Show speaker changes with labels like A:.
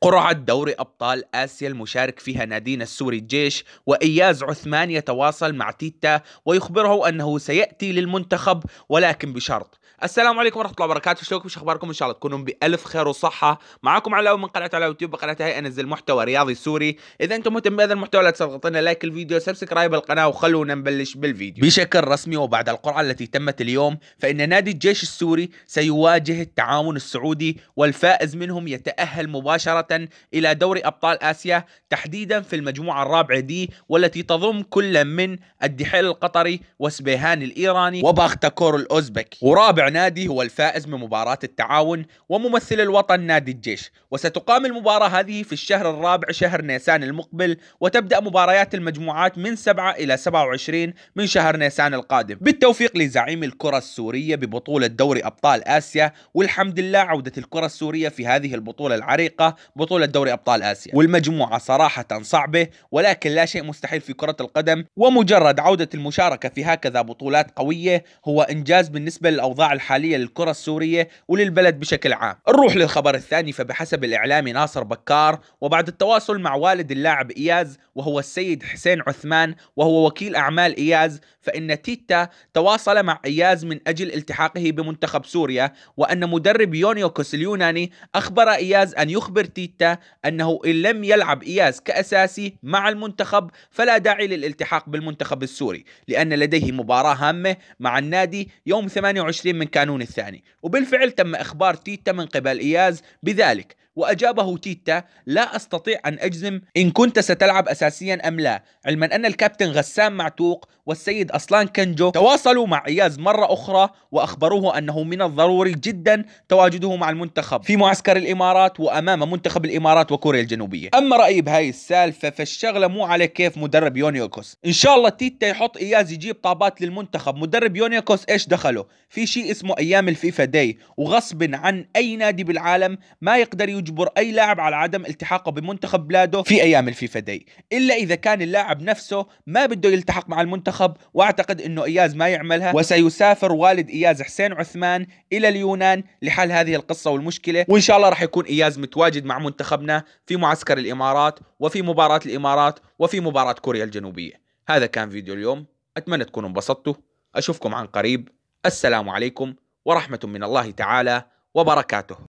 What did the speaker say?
A: قرعة دوري أبطال آسيا المشارك فيها نادينا السوري الجيش وإياز عثمان يتواصل مع تيتا ويخبره أنه سيأتي للمنتخب ولكن بشرط السلام عليكم ورحمه الله وبركاته شلونكم شو اخباركم ان شاء الله تكونون بالف خير وصحه معكم علاء من قناه على يوتيوب بقناه هاي انزل محتوى رياضي سوري اذا انتم مهتم بهذا المحتوى لا تنسوا لنا لايك الفيديو سبسكرايب القناه وخلونا نبلش بالفيديو بشكل رسمي وبعد القرعه التي تمت اليوم فان نادي الجيش السوري سيواجه التعاون السعودي والفائز منهم يتاهل مباشره الى دوري ابطال اسيا تحديدا في المجموعه الرابعه دي والتي تضم كل من الدحيل القطري وسبيهان الايراني وباختكور الاوزبكي ورابع رابع نادي هو الفائز بمباراة التعاون وممثل الوطن نادي الجيش وستقام المباراة هذه في الشهر الرابع شهر نيسان المقبل وتبدأ مباريات المجموعات من 7 إلى 27 من شهر نيسان القادم بالتوفيق لزعيم الكرة السورية ببطولة دوري أبطال آسيا والحمد لله عودة الكرة السورية في هذه البطولة العريقة بطولة دوري أبطال آسيا والمجموعة صراحة صعبة ولكن لا شيء مستحيل في كرة القدم ومجرد عودة المشاركة في هكذا بطولات قوية هو إنجاز بالنسبة للأوضاع الحالية للكرة السورية وللبلد بشكل عام نروح للخبر الثاني فبحسب الإعلامي ناصر بكار وبعد التواصل مع والد اللاعب إياز وهو السيد حسين عثمان وهو وكيل أعمال إياز فإن تيتا تواصل مع إياز من أجل التحاقه بمنتخب سوريا وأن مدرب يونيوكوس اليوناني أخبر إياز أن يخبر تيتا أنه إن لم يلعب إياز كأساسي مع المنتخب فلا داعي للالتحاق بالمنتخب السوري لأن لديه مباراة هامة مع النادي يوم 28 من من كانون الثاني وبالفعل تم إخبار تيتا من قبل إياز بذلك وأجابه تيتا لا أستطيع أن أجزم إن كنت ستلعب أساسيا أم لا علما أن الكابتن غسام معتوق والسيد أصلان كنجو تواصلوا مع إياز مرة أخرى وأخبروه أنه من الضروري جدا تواجده مع المنتخب في معسكر الإمارات وأمام منتخب الإمارات وكوريا الجنوبية أما رأيي بهاي السالفة فالشغلة مو على كيف مدرب يونيوكوس إن شاء الله تيتا يحط إياز يجيب طابات للمنتخب مدرب يونيوكوس إيش دخله في شيء اسمه أيام الفيفا داي وغصب عن أي نادي بالعالم ما يقدر يجيب تجبر أي لاعب على عدم التحاقه بمنتخب بلاده في أيام الفيفا دي إلا إذا كان اللاعب نفسه ما بده يلتحق مع المنتخب وأعتقد أنه إياز ما يعملها وسيسافر والد إياز حسين عثمان إلى اليونان لحل هذه القصة والمشكلة وإن شاء الله راح يكون إياز متواجد مع منتخبنا في معسكر الإمارات وفي مباراة الإمارات وفي مباراة كوريا الجنوبية هذا كان فيديو اليوم أتمنى تكونوا انبسطتوا أشوفكم عن قريب السلام عليكم ورحمة من الله تعالى وبركاته